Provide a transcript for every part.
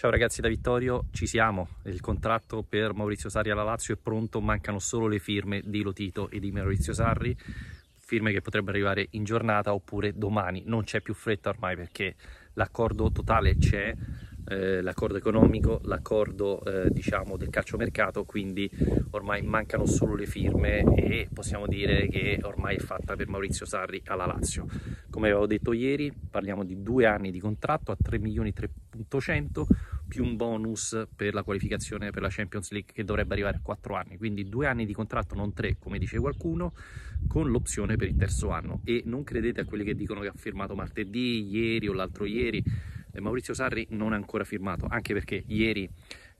Ciao ragazzi da Vittorio, ci siamo. Il contratto per Maurizio Sarri alla Lazio è pronto, mancano solo le firme di Lotito e di Maurizio Sarri, firme che potrebbero arrivare in giornata oppure domani. Non c'è più fretta ormai perché l'accordo totale c'è, eh, l'accordo economico, l'accordo eh, diciamo del calciomercato, quindi ormai mancano solo le firme e possiamo dire che ormai è fatta per Maurizio Sarri alla Lazio. Come avevo detto ieri, parliamo di due anni di contratto a 3 milioni 3.100 più un bonus per la qualificazione per la Champions League che dovrebbe arrivare a 4 anni, quindi due anni di contratto, non tre come dice qualcuno, con l'opzione per il terzo anno. E non credete a quelli che dicono che ha firmato martedì, ieri o l'altro ieri, Maurizio Sarri non ha ancora firmato, anche perché ieri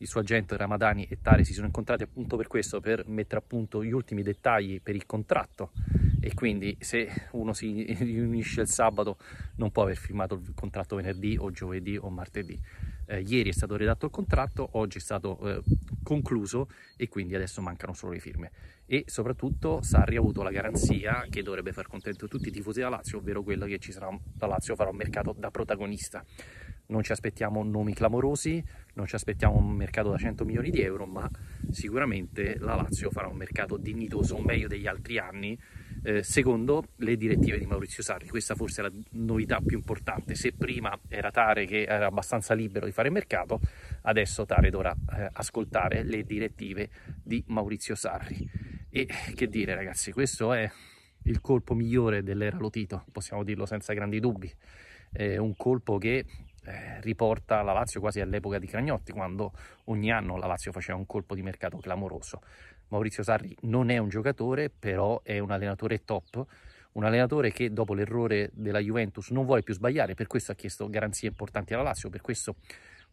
il suo agente Ramadani e Tare si sono incontrati appunto per questo, per mettere a punto gli ultimi dettagli per il contratto e quindi se uno si riunisce il sabato non può aver firmato il contratto venerdì o giovedì o martedì. Eh, ieri è stato redatto il contratto, oggi è stato eh, concluso e quindi adesso mancano solo le firme. E soprattutto Sarri ha avuto la garanzia che dovrebbe far contento tutti i tifosi da Lazio, ovvero quello che ci sarà, la Lazio farà un mercato da protagonista non ci aspettiamo nomi clamorosi, non ci aspettiamo un mercato da 100 milioni di euro, ma sicuramente la Lazio farà un mercato dignitoso, meglio degli altri anni, eh, secondo le direttive di Maurizio Sarri. Questa forse è la novità più importante. Se prima era Tare che era abbastanza libero di fare mercato, adesso Tare dovrà eh, ascoltare le direttive di Maurizio Sarri. E che dire ragazzi, questo è il colpo migliore dell'era Lotito, possiamo dirlo senza grandi dubbi. È un colpo che eh, riporta la Lazio quasi all'epoca di Cragnotti, quando ogni anno la Lazio faceva un colpo di mercato clamoroso. Maurizio Sarri non è un giocatore, però è un allenatore top, un allenatore che dopo l'errore della Juventus non vuole più sbagliare, per questo ha chiesto garanzie importanti alla Lazio, per questo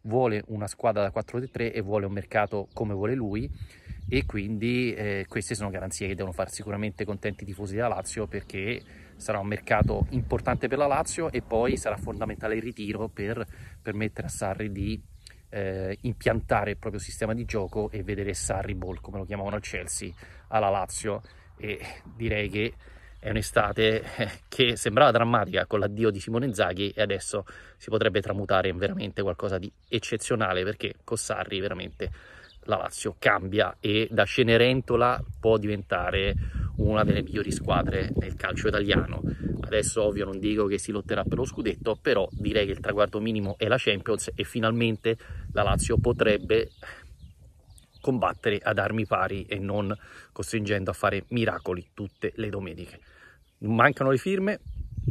vuole una squadra da 4-3 e vuole un mercato come vuole lui e quindi eh, queste sono garanzie che devono far sicuramente contenti i tifosi della Lazio perché sarà un mercato importante per la Lazio e poi sarà fondamentale il ritiro per permettere a Sarri di eh, impiantare il proprio sistema di gioco e vedere Sarri Ball, come lo chiamavano a Chelsea, alla Lazio e direi che è un'estate eh, che sembrava drammatica con l'addio di Simone Zaghi e adesso si potrebbe tramutare in veramente qualcosa di eccezionale perché con Sarri veramente la Lazio cambia e da Cenerentola può diventare una delle migliori squadre nel calcio italiano. Adesso ovvio non dico che si lotterà per lo scudetto, però direi che il traguardo minimo è la Champions e finalmente la Lazio potrebbe combattere ad armi pari e non costringendo a fare miracoli tutte le domeniche. Mancano le firme,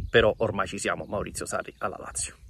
però ormai ci siamo, Maurizio Sarri alla Lazio.